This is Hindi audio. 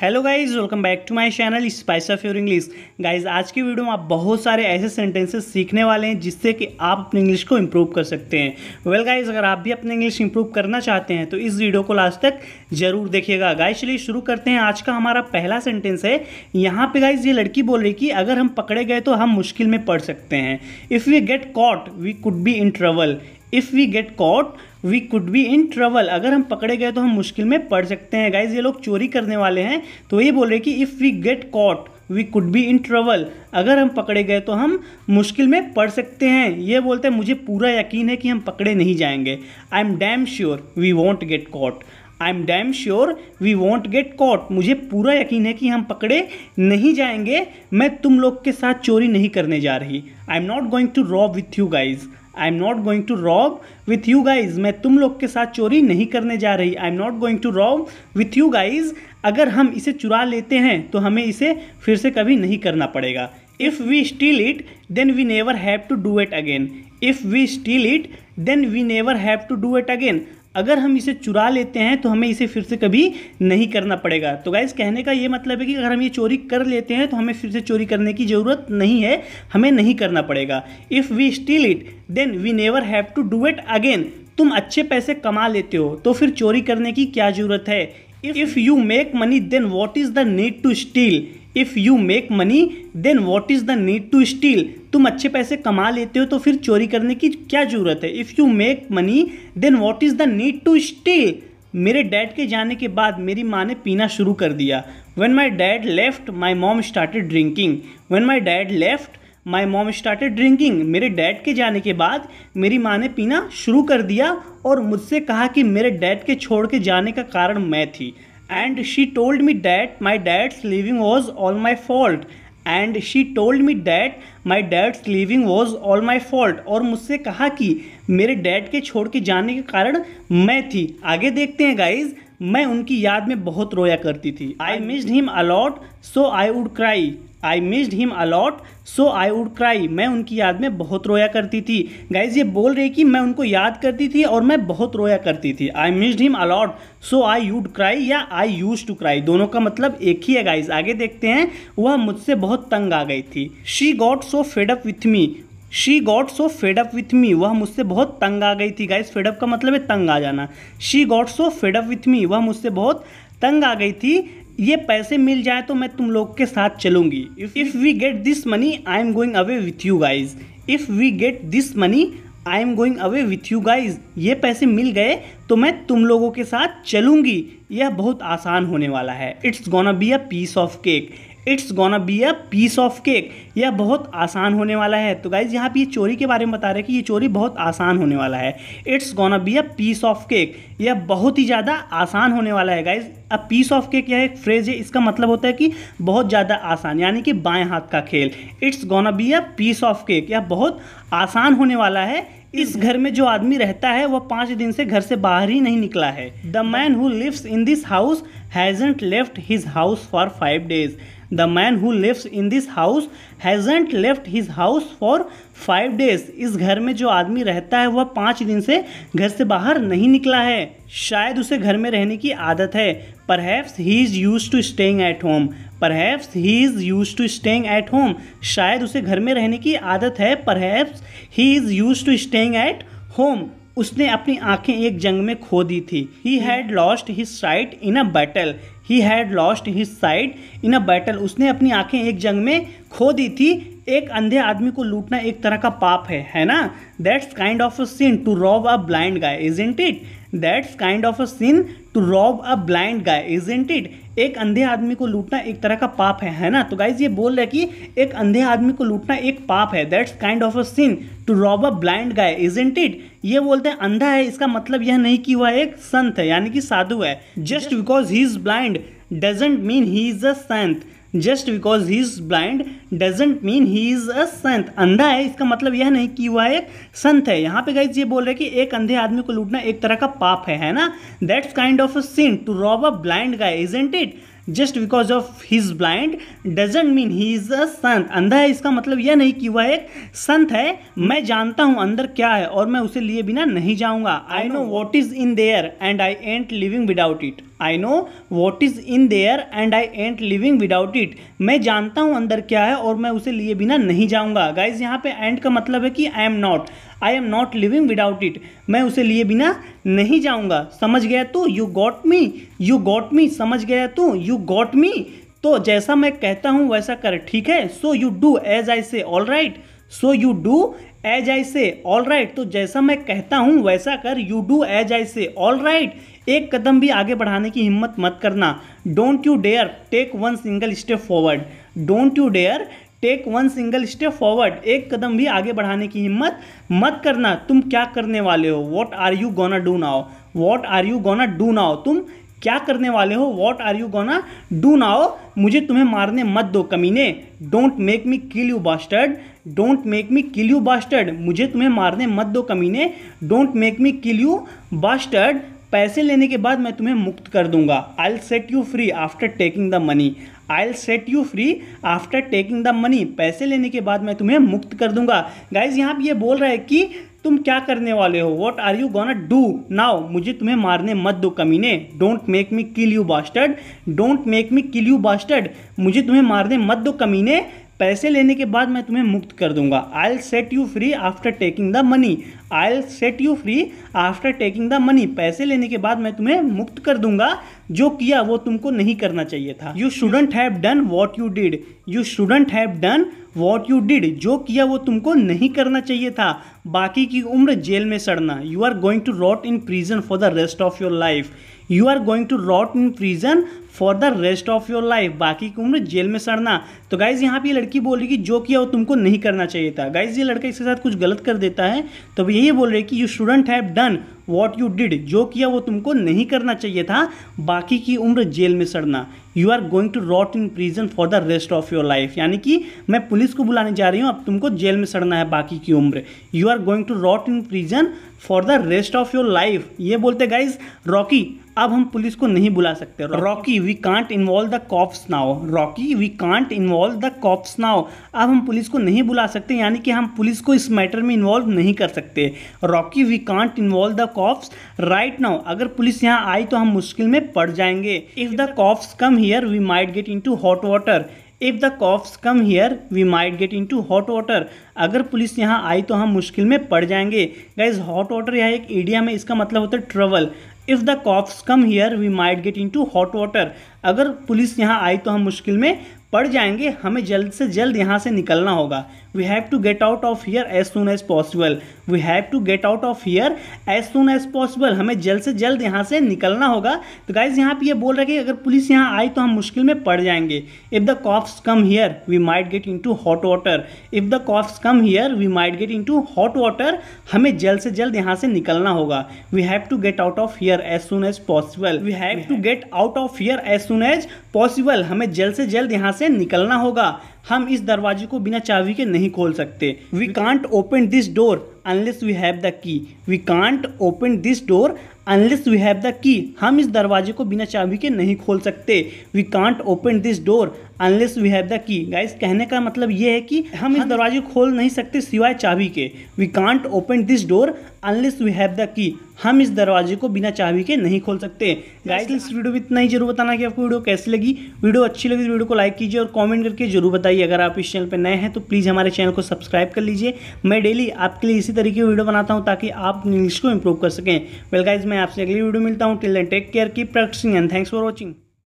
hello guys welcome back to my channel spice of your English guys आज की वीडियो में आप बहुत सारे ऐसे सेंटेंसेस सीखने वाले हैं जिससे कि आप अपने इंग्लिश को इम्प्रूव कर सकते हैं वेल well गाइस अगर आप भी अपने इंग्लिश इम्प्रूव करना चाहते हैं तो इस वीडियो को लास्ट तक जरूर देखिएगा गाइस चलिए शुरू करते हैं आज का हमारा पहला सेंटेंस है यहाँ पर गाइज ये लड़की बोल रही कि अगर हम पकड़े गए तो हम मुश्किल में पढ़ सकते हैं if we get caught we could be in trouble if we get caught we could be in trouble अगर हम पकड़े गए तो हम मुश्किल में पड़ सकते हैं गाइज ये लोग चोरी करने वाले हैं तो ये बोल रहे कि if we get caught we could be in trouble अगर हम पकड़े गए तो हम मुश्किल में पड़ सकते हैं ये बोलते हैं मुझे पूरा यकीन है कि हम पकड़े नहीं जाएंगे I am damn sure we won't get caught I am damn sure we won't get caught मुझे पूरा यकीन है कि हम पकड़े नहीं जाएंगे मैं तुम लोग के साथ चोरी नहीं करने जा रही I am not going to rob with you guys I am not going to rob with you guys मैं तुम लोग के साथ चोरी नहीं करने जा रही I am not going to rob with you guys अगर हम इसे चुरा लेते हैं तो हमें इसे फिर से कभी नहीं करना पड़ेगा if we steal it then we never have to do it again if we steal it then we never have to do it again अगर हम इसे चुरा लेते हैं तो हमें इसे फिर से कभी नहीं करना पड़ेगा तो गाइज कहने का ये मतलब है कि अगर हम ये चोरी कर लेते हैं तो हमें फिर से चोरी करने की ज़रूरत नहीं है हमें नहीं करना पड़ेगा if we steal it then we never have to do it again तुम अच्छे पैसे कमा लेते हो तो फिर चोरी करने की क्या ज़रूरत है if you make money then what is the need to steal if you make money then what is the need to steal तुम अच्छे पैसे कमा लेते हो तो फिर चोरी करने की क्या ज़रूरत है if you make money then what is the need to steal मेरे डैड के जाने के बाद मेरी माँ ने पीना शुरू कर दिया when my dad left my mom started drinking when my dad left my mom started drinking मेरे डैड के जाने के बाद मेरी माँ ने पीना शुरू कर दिया और मुझसे कहा कि मेरे डैड के छोड़ के जाने का कारण मैं थी and she told me that my dad's leaving was all my fault and she told me that my dad's leaving was all my fault और मुझसे कहा कि मेरे डैड के छोड़ के जाने के कारण मैं थी आगे देखते हैं गाइज़ मैं उनकी याद में बहुत रोया करती थी I missed him a lot so I would cry I missed him a lot so I would cry मैं उनकी याद में बहुत रोया करती थी गाइज ये बोल रही कि मैं उनको याद करती थी और मैं बहुत रोया करती थी I missed him a lot so I would cry या आई यूज टू क्राई दोनों का मतलब एक ही है गाइज आगे देखते हैं वह मुझसे बहुत तंग आ गई थी she got so fed up with me she got so fed up with me वह मुझसे बहुत तंग आ गई थी गाइज फेडअप का मतलब है तंग आ जाना she got so fed up with me वह मुझसे बहुत तंग आ गई थी ये पैसे मिल जाए तो मैं तुम लोग के साथ चलूंगी if we get this money I am going away with you guys if we get this money I am going away with you guys ये पैसे मिल गए तो मैं तुम लोगों के साथ चलूंगी यह बहुत आसान होने वाला है it's gonna be a piece of cake it's gonna be a piece of cake यह बहुत आसान होने वाला है तो गाइज यहाँ पे ये चोरी के बारे में बता रहे हैं कि ये चोरी बहुत आसान होने वाला है it's gonna be a piece of cake यह बहुत ही ज़्यादा आसान होने वाला है guys a piece of cake यह एक फ्रेज है इसका मतलब होता है कि बहुत ज़्यादा आसान यानी कि बाएं हाथ का खेल it's gonna be a piece of cake यह बहुत आसान होने वाला है इस घर में जो आदमी रहता है वह पाँच दिन से घर से बाहर ही नहीं निकला है the man who lives in this house hasn't left his house for five days the man who lives in this house hasn't left his house for five days इस घर में जो आदमी रहता है वह पाँच दिन से घर से बाहर नहीं निकला है शायद उसे घर में रहने की आदत है perhaps he is used to staying at home perhaps he is used to staying at home शायद उसे घर में रहने की आदत है perhaps he is used to staying at home उसने अपनी आंखें एक जंग में खो दी थी he had lost his sight in a battle he had lost his sight in a battle उसने अपनी आंखें एक जंग में खो दी थी एक अंधे आदमी को लूटना एक तरह का पाप है है ना that's kind of a sin to rob a blind guy isn't it that's kind of a sin to rob a blind guy isn't it एक अंधे आदमी को लूटना एक तरह का पाप है है ना तो गाइज ये बोल रहे कि एक अंधे आदमी को लूटना एक पाप है that's kind of a sin to rob a blind guy isn't it ये बोलते हैं अंधा है इसका मतलब यह नहीं कि वह एक संत है यानी कि साधु है just because he is blind doesn't mean he is a saint just because he is blind doesn't mean he is a saint अंधा है इसका मतलब यह नहीं कि वह एक संत है यहाँ पे गाइज ये बोल रहे हैं कि एक अंधे आदमी को लूटना एक तरह का पाप है है ना that's kind of a sin to rob a blind guy isn't it just because of his blind doesn't mean he is a saint अंधा है इसका मतलब यह नहीं कि वह एक संत है मैं जानता हूँ अंदर क्या है और मैं उसे लिए बिना नहीं जाऊँगा I know what is in there and I ain't leaving without it I know what is in there and I ain't leaving without it मैं जानता हूँ अंदर क्या है और मैं उसे लिए बिना नहीं जाऊँगा गाइज यहाँ पे एंड का मतलब है कि I am not I am not leaving without it मैं उसे लिए बिना नहीं जाऊँगा समझ गया तो you got me you got me समझ गया तो यू गॉट मी तो जैसा मैं कहता हूँ वैसा कर ठीक है so you do as I say all right so you do as I say all right तो जैसा मैं कहता हूँ वैसा कर you do as I say all right एक कदम भी आगे बढ़ाने की हिम्मत मत करना don't you dare take one single step forward don't you dare take one single step forward एक कदम भी आगे बढ़ाने की हिम्मत मत करना तुम क्या करने वाले हो what are you gonna do now what are you gonna do now तुम क्या करने वाले हो what are you gonna do now मुझे तुम्हें मारने मत दो कमीने don't make me kill you bastard don't make me kill you bastard मुझे तुम्हें मारने मत दो कमीने don't make me kill you bastard पैसे लेने के बाद मैं तुम्हें मुक्त कर दूंगा I'll set you free after taking the money I'll set you free after taking the money पैसे लेने के बाद मैं तुम्हें मुक्त कर दूंगा गाइज यहाँ पर ये बोल रहा है कि तुम क्या करने वाले हो what are you gonna do now मुझे तुम्हें मारने मत दो कमीने don't make me kill you bastard don't make me kill you bastard मुझे तुम्हें मारने मत दो कमीने पैसे लेने के बाद मैं तुम्हें मुक्त कर दूंगा I'll set you free after taking the money I'll set you free after taking the money पैसे लेने के बाद मैं तुम्हें मुक्त कर दूंगा जो किया वो तुमको नहीं करना चाहिए था you shouldn't have done what you did you shouldn't have done what you did जो किया वो तुमको नहीं करना चाहिए था बाकी की उम्र जेल में सड़ना you are going to rot in prison for the rest of your life you are going to rot in prison for the rest of your life बाकी की उम्र जेल में सड़ना तो गाइज यहाँ पे लड़की बोल रही कि जो किया वो तुमको नहीं करना चाहिए था गाइज ये लड़का इसके साथ कुछ गलत कर देता है तो अब यही बोल रहे कि you shouldn't have done what you did जो किया वो तुमको नहीं करना चाहिए था बाकी की उम्र जेल में सड़ना you are going to rot in prison for the rest of your life यानी कि मैं पुलिस को बुलाने जा रही हूँ अब तुमको जेल में सड़ना है बाकी की उम्र you are going to rot in prison for the rest of your life ये बोलते गाइज रॉकी अब हम पुलिस को नहीं बुला सकते Rocky we can't involve the cops now Rocky we can't involve the cops now अब हम पुलिस को नहीं बुला सकते यानी कि हम पुलिस को इस मैटर में इन्वॉल्व नहीं कर सकते Rocky we can't involve the cops right now अगर पुलिस यहाँ आई तो हम मुश्किल में पड़ जाएंगे if the cops come here we might get into hot water if the cops come here we might get into hot water अगर पुलिस यहाँ आई तो हम मुश्किल में पड़ जाएंगे गाइज हॉट वाटर यह एक एडिया में इसका मतलब होता है trouble if the cops come here we might get into hot water अगर पुलिस यहाँ आई तो हम मुश्किल में पड़ जाएंगे हमें जल्द से जल्द यहाँ से निकलना होगा we have to get out of here as soon as possible we have to get out of here as soon as possible हमें जल्द से जल्द यहाँ से निकलना होगा तो गाइज यहाँ पे ये बोल रहे कि अगर पुलिस यहाँ आई तो हम मुश्किल में पड़ जाएंगे if the cops come here we might get into hot water if the cops come here we might get into hot water हमें जल्द से जल्द यहाँ से निकलना होगा we have to get out of here as soon as possible we have to get out of here as soon as possible हमें जल्द से जल्द यहाँ से निकलना होगा हम इस दरवाजे को बिना चाबी के नहीं खोल सकते we can't open this door unless we have the key we can't open this door unless we have the key हम इस दरवाजे को बिना चाबी के नहीं खोल सकते we can't open this door unless we have the key guys कहने का मतलब ये है कि हम इस दरवाजे को खोल नहीं सकते सिवाय चाबी के we can't open this door unless we have the key हम इस दरवाजे को बिना चाबी के नहीं खोल सकते गाइस इस वीडियो में इतना ही जरूर बताना कि आपको वीडियो कैसी लगी वीडियो अच्छी लगी तो वीडियो को लाइक कीजिए और कॉमेंट करके जरूर बताइए अगर आप इस चैनल पर नए हैं तो प्लीज़ हमारे चैनल को सब्सक्राइब कर लीजिए मैं डेली आपके लिए इसी तरीके की वीडियो बनाता हूँ ताकि आप इंग्लिश को इम्प्रूव कर सकें वेल गाइज मैं मैं आपसे अगली वीडियो मिलता हूँ till then take care keep practicing and thanks for watching